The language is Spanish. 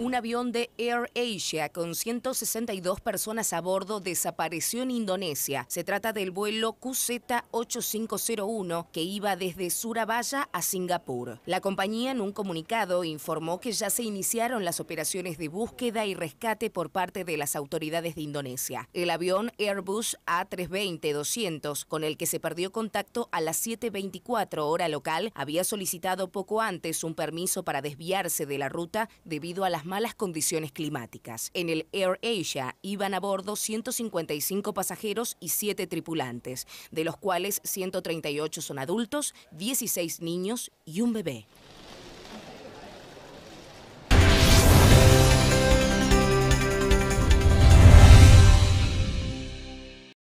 Un avión de Air Asia con 162 personas a bordo desapareció en Indonesia. Se trata del vuelo QZ8501 que iba desde Surabaya a Singapur. La compañía en un comunicado informó que ya se iniciaron las operaciones de búsqueda y rescate por parte de las autoridades de Indonesia. El avión Airbus A320-200, con el que se perdió contacto a las 7.24 hora local, había solicitado poco antes un permiso para desviarse de la ruta debido a las malas condiciones climáticas. En el Air Asia iban a bordo 155 pasajeros y 7 tripulantes, de los cuales 138 son adultos, 16 niños y un bebé.